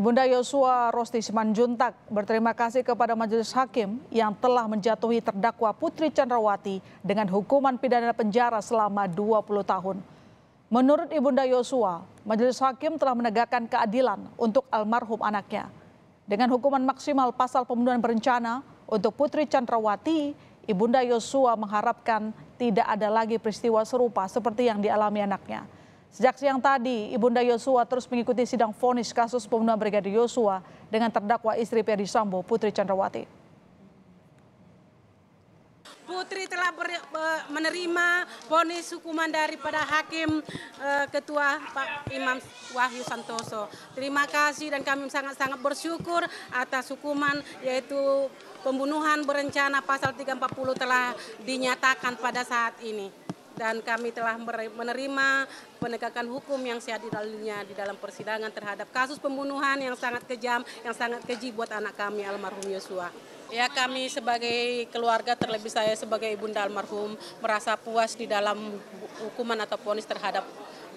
Ibunda Yosua Rosti Simanjuntak berterima kasih kepada majelis hakim yang telah menjatuhi terdakwa Putri Chandrawati dengan hukuman pidana penjara selama 20 tahun. Menurut Ibunda Yosua, majelis hakim telah menegakkan keadilan untuk almarhum anaknya. Dengan hukuman maksimal pasal pembunuhan berencana untuk Putri Chandrawati, Ibunda Yosua mengharapkan tidak ada lagi peristiwa serupa seperti yang dialami anaknya. Sejak siang tadi, Ibunda Yosua terus mengikuti sidang vonis kasus pembunuhan Brigadir Yosua dengan terdakwa istri Ferdi Sambo, Putri Chandrawati. Putri telah ber, menerima vonis hukuman daripada Hakim e, Ketua Pak Imam Wahyu Santoso. Terima kasih dan kami sangat-sangat bersyukur atas hukuman yaitu pembunuhan berencana pasal 340 telah dinyatakan pada saat ini dan kami telah menerima penegakan hukum yang sehat di dalamnya di dalam persidangan terhadap kasus pembunuhan yang sangat kejam, yang sangat keji buat anak kami almarhum Yosua. Ya kami sebagai keluarga terlebih saya sebagai ibunda almarhum merasa puas di dalam hukuman atau ponis terhadap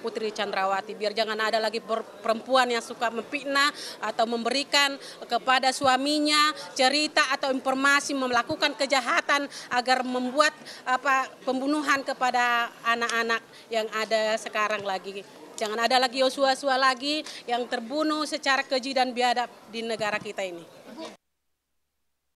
Putri Chandrawati. Biar jangan ada lagi perempuan yang suka memfitnah atau memberikan kepada suaminya cerita atau informasi melakukan kejahatan agar membuat apa pembunuhan kepada anak-anak yang ada sekarang lagi. Jangan ada lagi Yosua-Sua lagi yang terbunuh secara keji dan biadab di negara kita ini.